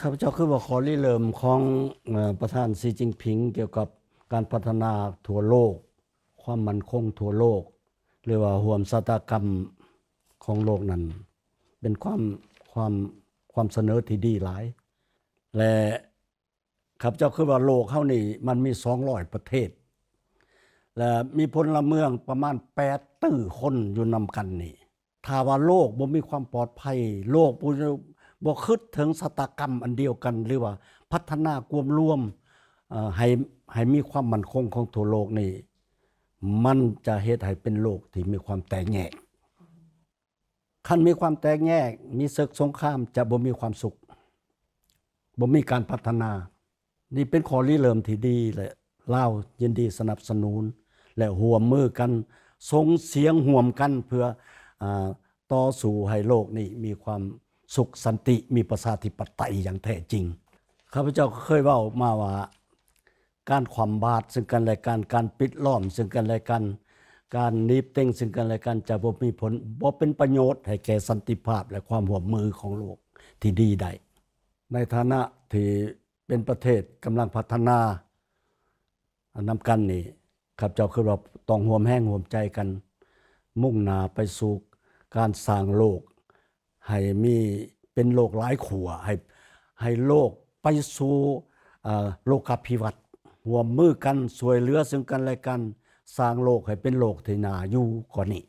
ข้าพเจ้าคือว่าขอริเริ่มของประธานซีจิงผิงเกี่ยวกับการพัฒนาทั่วโลก ความมั่นคงทั่วโลก หรือว่าห่วมสตากรรมของโลกนั้น เป็นความความความเสนอที่ดีหลาย และข้าพเจ้าคือว่าโลกเขานี่มันมีสองร้อยประเทศ และมีพลเมืองประมาณแปดตื้อคนอยู่นำกันนี่ถ้าว่าโลกบ่มีความปลอดภัย โลกบ่บอกคิดถึงสตากรรมอันเดียวกันหรือว่าพัฒนาควมรวมให้ให้มีความมั่นคงของทั่วโลกนี่มันจะเหตุให้เป็นโลกที่มีความแตกแยกขันมีความแตกแยกมีศึกสงครามจะบ่มีความสุขบ่มีการพัฒนา นี่เป็นข้อรีเริ่มที่ดีเลยเล่ายินดีสนับสนุนและห่วมมือกันส่งเสียงห่วมกันเพื่ออต่อสู่ให้โลกนี่มีความสุขสันติมีประชาธิปไตยอย่างแท้จริง ข้าพเจ้าเคยเว่ามาว่าการความบาดซึ่งกันและกันการปิดล้อม ซึ่งกันและกันการนีบเต้งซึ่งกันและกันจะบ่มีผลบ่เป็นประโยชน์ให้แก่สันติภาพและความหัวมมือของโลกที่ดีได้ในฐานะที่เป็นประเทศกำลังพัฒนาอนํำกันนี่ข้าพเจ้าคือว่าต้องห่วมแห้งห่วมใจกัน มุ่งหนาไปสู่การสร้างโลกให้มีเป็นโลกหลายขัวให้ให้โลกไปสู่โลกาภิวัตหัวมือกันสวยเหลือซึ่งกันและกัน สร้างโลกให้เป็นโลกที่นาอยู่ก่อนนี้